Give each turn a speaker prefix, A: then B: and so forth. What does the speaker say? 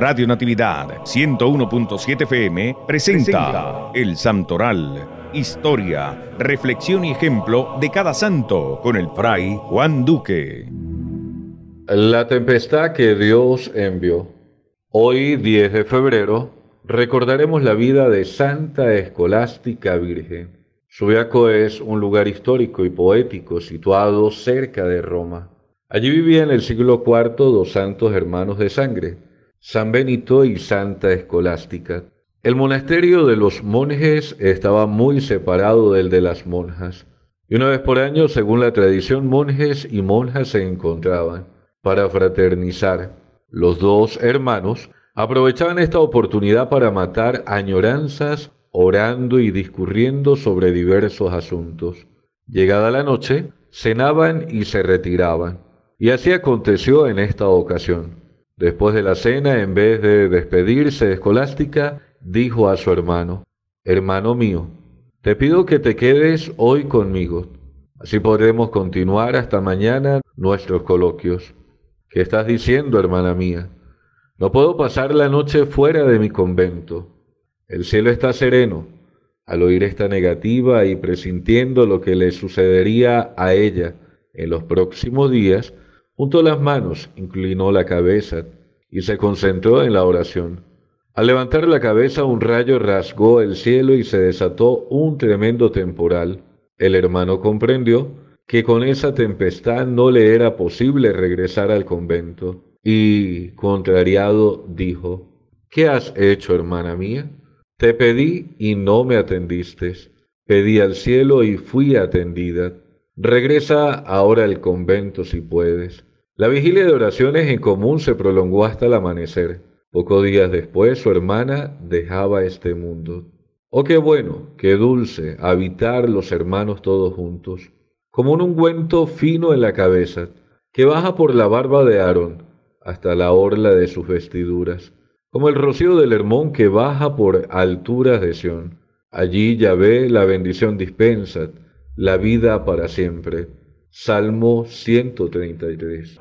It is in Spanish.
A: Radio Natividad 101.7 FM presenta El Santoral, historia, reflexión y ejemplo de cada santo con el fray Juan Duque. La tempestad que Dios envió. Hoy 10 de febrero recordaremos la vida de Santa Escolástica Virgen. Subiaco es un lugar histórico y poético situado cerca de Roma. Allí vivían en el siglo IV dos santos hermanos de sangre, San Benito y Santa Escolástica. El monasterio de los monjes estaba muy separado del de las monjas, y una vez por año, según la tradición, monjes y monjas se encontraban para fraternizar. Los dos hermanos aprovechaban esta oportunidad para matar añoranzas, orando y discurriendo sobre diversos asuntos. Llegada la noche, cenaban y se retiraban, y así aconteció en esta ocasión. Después de la cena, en vez de despedirse de Escolástica, dijo a su hermano, Hermano mío, te pido que te quedes hoy conmigo. Así podremos continuar hasta mañana nuestros coloquios. ¿Qué estás diciendo, hermana mía? No puedo pasar la noche fuera de mi convento. El cielo está sereno. Al oír esta negativa y presintiendo lo que le sucedería a ella en los próximos días, Juntó las manos, inclinó la cabeza y se concentró en la oración. Al levantar la cabeza un rayo rasgó el cielo y se desató un tremendo temporal. El hermano comprendió que con esa tempestad no le era posible regresar al convento y, contrariado, dijo, ¿Qué has hecho, hermana mía? Te pedí y no me atendiste. Pedí al cielo y fui atendida. Regresa ahora al convento si puedes. La vigilia de oraciones en común se prolongó hasta el amanecer. Pocos días después su hermana dejaba este mundo. Oh, qué bueno, qué dulce habitar los hermanos todos juntos, como un ungüento fino en la cabeza, que baja por la barba de Aarón hasta la orla de sus vestiduras, como el rocío del Hermón que baja por alturas de Sión. Allí ya ve la bendición dispensa, la vida para siempre. Salmo 133.